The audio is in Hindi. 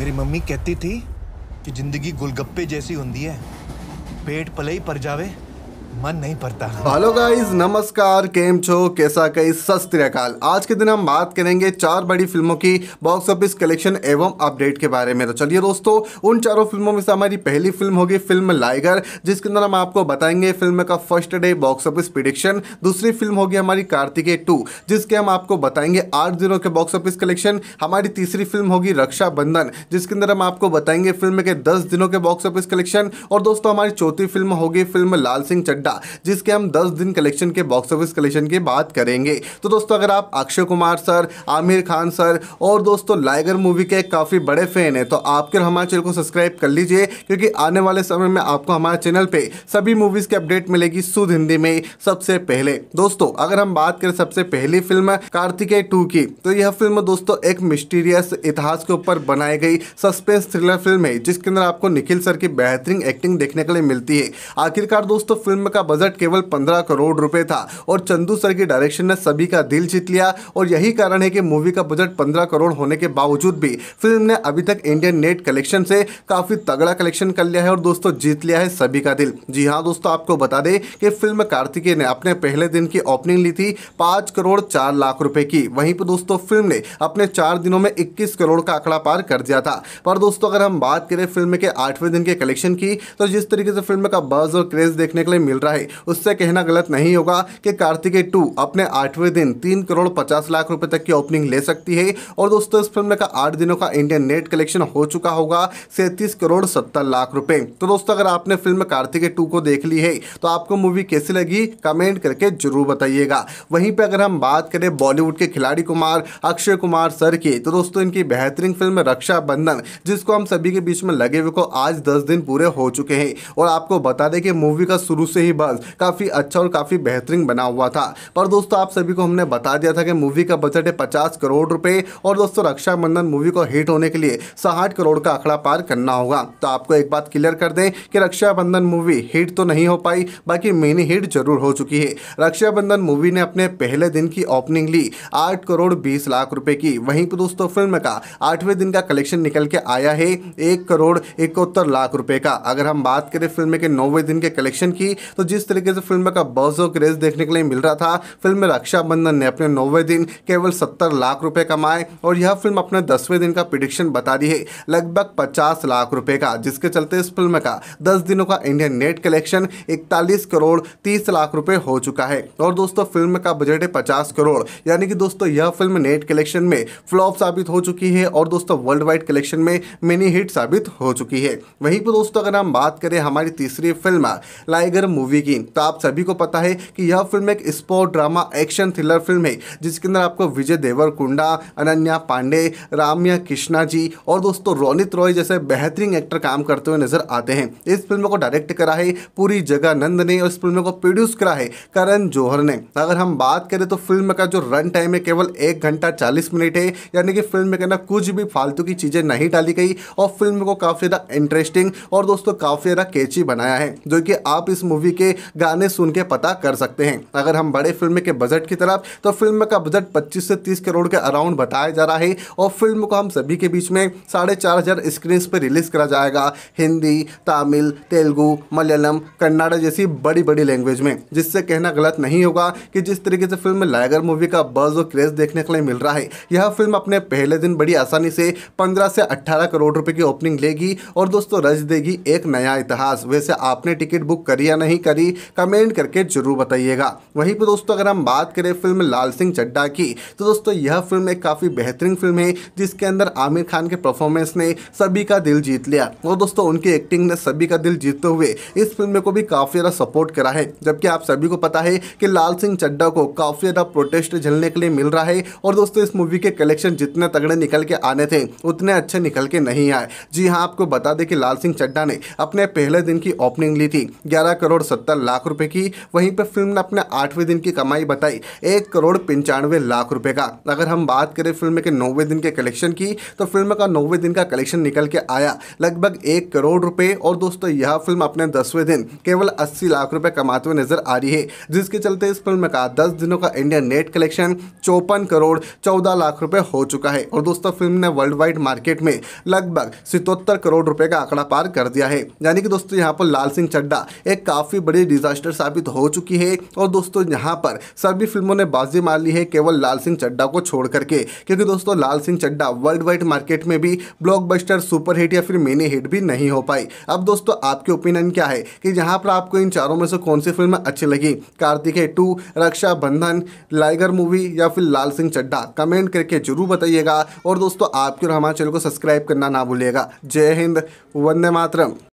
मेरी मम्मी कहती थी कि जिंदगी गोलगप्पे जैसी होती है पेट पले ही पर जावे मन नहीं पड़ता हेलो गाइस नमस्कार केम छो कैसा कई सस्त्रकाल आज के दिन हम बात करेंगे चार बड़ी फिल्मों की बॉक्स ऑफिस कलेक्शन एवं अपडेट के बारे में तो चलिए दोस्तों उन चारों फिल्मों में से हमारी पहली फिल्म होगी फिल्म लाइगर जिसके अंदर हम आपको बताएंगे फिल्म का first day box office prediction दूसरी फिल्म होगी हमारी कार्तिकेय टू जिसके हम आपको बताएंगे आठ दिनों के बॉक्स ऑफिस कलेक्शन हमारी तीसरी फिल्म होगी रक्षाबंधन जिसके अंदर हम आपको बताएंगे फिल्म के दस दिनों के बॉक्स ऑफिस कलेक्शन और दोस्तों हमारी चौथी फिल्म होगी फिल्म लाल सिंह चड्डा जिसके हम दस दिन कलेक्शन के बॉक्स ऑफिस कलेक्शन की बात करेंगे तो दोस्तों अगर आप अक्षय कुमार सर आमिर खान सर और दोस्तों लाइगर मूवी के काफ़ी बड़े फ़ैन हैं तो आप आपके हमारे चैनल को सब्सक्राइब कर लीजिए क्योंकि आने वाले समय में आपको हमारे चैनल पर सभी मूवीज़ की अपडेट मिलेगी शुद्ध हिंदी में सबसे पहले दोस्तों अगर हम बात करें सबसे पहली फिल्म कार्तिकेय टू की तो यह फिल्म दोस्तों एक मिस्टीरियस इतिहास के ऊपर बनाई गई सस्पेंस थ्रिलर फिल्म है जिसके अंदर आपको निखिल सर की बेहतरीन एक्टिंग देखने के लिए मिलती है आखिरकार दोस्तों फिल्म का बजट केवल पंद्रह करोड़ रुपए था और चंदू सर की डायरेक्शन ने सभी का दिल जीत लिया और यही कारण है कि मूवी का बजट पंद्रह करोड़ होने के बावजूद भी फिल्म ने अभी तक इंडियन नेट कलेक्शन से काफ़ी तगड़ा कलेक्शन कर लिया है और दोस्तों जीत लिया है सभी का दिल जी हाँ दोस्तों आपको बता दें कि फिल्म कार्तिकेय ने अपने पहले दिन की ओपनिंग ली थी पांच करोड़ चार लाख रुपए की वहीं पर दोस्तों फिल्म ने अपने चार दिनों में इक्कीस करोड़ का आंकड़ा पार कर दिया था पर दोस्तों अगर हम बात करें फिल्म के आठवें दिन के कलेक्शन की तो जिस तरीके से फिल्म का बर्ज और क्रेज देखने के लिए मिल रहा है उससे कहना गलत नहीं होगा कि कार्तिकेय टू अपने आठवें दिन तीन करोड़ पचास लाख रुपए तक की ओपनिंग ले सकती है और दोस्तों इस फिल्म का आठ दिनों का इंडियन नेट कलेक्शन हो चुका होगा सैंतीस करोड़ सत्तर लाख रुपए तो दोस्तों अगर आपने फिल्म कार्तिकेय टू को देख ली है तो आपको मूवी कैसी लगी कमेंट करके जरूर बताइएगा वहीं पर अगर हम बात करें बॉलीवुड के खिलाड़ी कुमार अक्षय कुमार सर की तो दोस्तों इनकी बेहतरीन फिल्म रक्षाबंधन जिसको हम सभी के बीच में लगे हुए को आज दस दिन पूरे हो चुके हैं और आपको बता दें कि मूवी का शुरू से ही ही बस काफ़ी अच्छा और काफ़ी बेहतरीन बना हुआ था पर दोस्तों आप सभी को हमने बता दिया था कि मूवी का बजट है पचास करोड़ रुपये और दोस्तों रक्षाबंधन मूवी को हिट होने के लिए साठ करोड़ का आंकड़ा पार करना होगा तो आपको एक बात क्लियर कर दें कि रक्षाबंधन मूवी हिट तो नहीं हो पाई बाकी मिनी हिट जरूर हो चुकी है रक्षाबंधन मूवी ने अपने पहले दिन की ओपनिंग ली आठ करोड़ बीस लाख रुपए की वहीं पर दोस्तों फिल्म का आठवें दिन का कलेक्शन निकल के आया है एक करोड़ इकहत्तर लाख रुपए का अगर हम बात करें फिल्म के नौवें दिन के कलेक्शन की तो तो जिस तरीके से फिल्म का बहुत और क्रेज देखने के लिए मिल रहा था फिल्म में रक्षाबंधन ने अपने नौवे दिन केवल सत्तर लाख रुपए कमाए और यह फिल्म अपने दसवें दिन का प्रिडिक्शन बता दी है लगभग पचास लाख रुपए का जिसके चलते इस फिल्म का दस दिनों का इंडियन नेट कलेक्शन इकतालीस करोड़ तीस लाख रुपए हो चुका है और दोस्तों फिल्म का बजट है पचास करोड़ यानी कि दोस्तों यह फिल्म नेट कलेक्शन में फ्लॉप साबित हो चुकी है और दोस्तों वर्ल्ड वाइड कलेक्शन में मिनी हिट साबित हो चुकी है वहीं पर दोस्तों अगर हम बात करें हमारी तीसरी फिल्म लाइगर मूवी मूवी की तो आप सभी को पता है कि यह फिल्म एक स्पोर्ट ड्रामा एक्शन थ्रिलर फिल्म है जिसके अंदर आपको विजय देवर कुंडा अनन्या पांडे राम्या कृष्णा जी और दोस्तों रोनित रॉय जैसे बेहतरीन एक्टर काम करते हुए नजर आते हैं इस फिल्म को डायरेक्ट करा है पूरी जगह नंद ने और इस फिल्म को प्रोड्यूस करा है करण जौहर ने अगर हम बात करें तो फिल्म का जो रन टाइम है केवल एक घंटा चालीस मिनट है यानी कि फिल्म में कहना कुछ भी फालतू की चीज़ें नहीं डाली गई और फिल्म को काफ़ी ज़्यादा इंटरेस्टिंग और दोस्तों काफ़ी ज़्यादा कैची बनाया है जो कि आप इस मूवी के गाने सुन के पता कर सकते हैं अगर हम बड़े फिल्म के बजट की तरफ तो फिल्म का बजट पच्चीस से तीस करोड़ के अराउंड बताया जा रहा है और फिल्म को हम सभी के बीच में साढ़े चार हज़ार स्क्रीन पर रिलीज़ करा जाएगा हिंदी तमिल तेलुगु मलयालम कन्नाडा जैसी बड़ी बड़ी लैंग्वेज में जिससे कहना गलत नहीं होगा कि जिस तरीके से फिल्म लाइगर मूवी का बर्ज और क्रेज देखने के लिए मिल रहा है यह फिल्म अपने पहले दिन बड़ी आसानी से पंद्रह से अट्ठारह करोड़ रुपए की ओपनिंग लेगी और दोस्तों रज देगी एक नया इतिहास वैसे आपने टिकट बुक करी या नहीं नहीं करी कमेंट करके जरूर बताइएगा वहीं पर दोस्तों अगर हम बात करें फिल्म लाल सिंह चड्डा की तो दोस्तों यह फिल्म एक काफ़ी बेहतरीन फिल्म है जिसके अंदर आमिर खान के परफॉर्मेंस ने सभी का दिल जीत लिया और दोस्तों उनकी एक्टिंग ने सभी का दिल जीतते हुए इस फिल्म को भी काफ़ी ज़्यादा सपोर्ट करा है जबकि आप सभी को पता है कि लाल सिंह चड्डा को काफ़ी ज़्यादा प्रोटेस्ट झेलने के लिए मिल रहा है और दोस्तों इस मूवी के कलेक्शन जितने तगड़े निकल के आने थे उतने अच्छे निकल के नहीं आए जी हाँ आपको बता दें कि लाल सिंह चड्डा ने अपने पहले दिन की ओपनिंग ली थी ग्यारह करोड़ लाख रुपए की वहीं पर फिल्म ने अपने आठवें दिन की कमाई बताई एक करोड़ पंचानवे लाख रुपए का अगर हम बात करें फिल्म के नौवे दिन के कलेक्शन की तो फिल्म का नौवे दिन का कलेक्शन निकल के आया लगभग एक करोड़ रुपए और दोस्तों यह फिल्म अपने दसवें दिन केवल अस्सी लाख रुपए कमाते हुए नजर आ रही है जिसके चलते इस फिल्म का दस दिनों का इंडियन नेट कलेक्शन चौपन करोड़ चौदह लाख रुपए हो चुका है और दोस्तों फिल्म ने वर्ल्ड वाइड मार्केट में लगभग सितोत्तर करोड़ रुपए का आंकड़ा पार कर दिया है यानी कि दोस्तों यहाँ पर लाल सिंह चड्डा एक काफ़ी काफ़ी बड़ी डिजास्टर साबित हो चुकी है और दोस्तों यहाँ पर सभी फिल्मों ने बाजी मार ली है केवल लाल सिंह चड्डा को छोड़ करके क्योंकि दोस्तों Laal Singh Chaddha worldwide market में भी ब्लॉकबस्टर सुपरहिट या फिर मिनी हिट भी नहीं हो पाई अब दोस्तों आपके ओपिनियन क्या है कि यहाँ पर आपको इन चारों में से कौन सी फिल्म अच्छी लगी कार्तिक है टू रक्षाबंधन लाइगर मूवी या फिर लाल सिंह चड्डा कमेंट करके जरूर बताइएगा और दोस्तों आपके और हमारे चैनल को सब्सक्राइब करना ना भूलिएगा जय हिंद वंदे मातरम